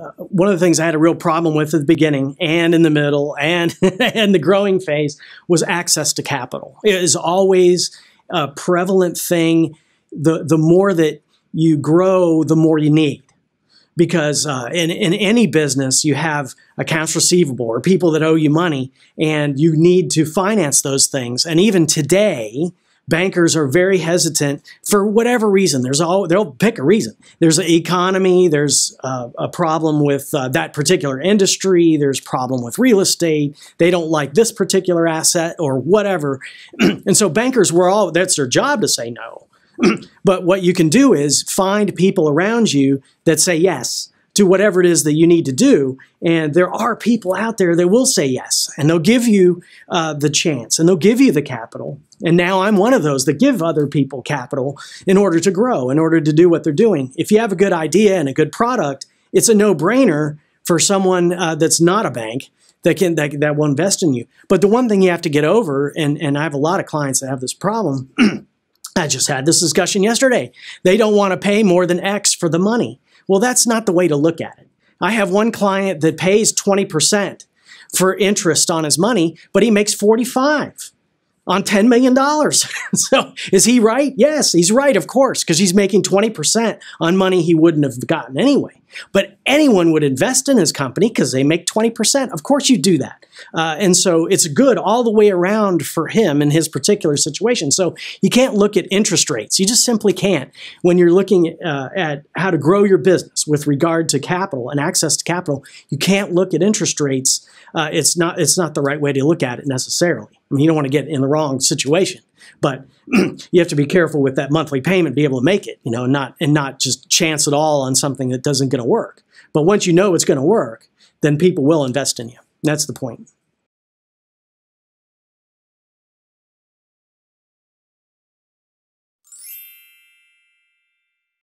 uh, one of the things I had a real problem with at the beginning and in the middle and and the growing phase was access to capital. It is always a prevalent thing. The the more that you grow, the more you need. Because uh, in, in any business, you have accounts receivable or people that owe you money, and you need to finance those things. And even today, bankers are very hesitant for whatever reason. There's all they'll pick a reason. There's an economy. There's uh, a problem with uh, that particular industry. There's problem with real estate. They don't like this particular asset or whatever. and so bankers were all that's their job to say no. but what you can do is find people around you that say yes do whatever it is that you need to do. And there are people out there that will say yes, and they'll give you uh, the chance, and they'll give you the capital. And now I'm one of those that give other people capital in order to grow, in order to do what they're doing. If you have a good idea and a good product, it's a no-brainer for someone uh, that's not a bank that can that, that will invest in you. But the one thing you have to get over, and and I have a lot of clients that have this problem. I just had this discussion yesterday. They don't want to pay more than X for the money. Well, that's not the way to look at it. I have one client that pays 20% for interest on his money, but he makes 45 on $10 million. so is he right? Yes, he's right, of course, because he's making 20% on money he wouldn't have gotten anyway. But anyone would invest in his company because they make 20%. Of course you do that. Uh, and so it's good all the way around for him in his particular situation. So you can't look at interest rates. You just simply can't when you're looking uh, at how to grow your business with regard to capital and access to capital. You can't look at interest rates. Uh, it's not it's not the right way to look at it necessarily. I mean, you don't want to get in the wrong situation. But you have to be careful with that monthly payment, be able to make it, you know, not and not just chance it all on something that doesn't going to work. But once you know it's going to work, then people will invest in you. That's the point.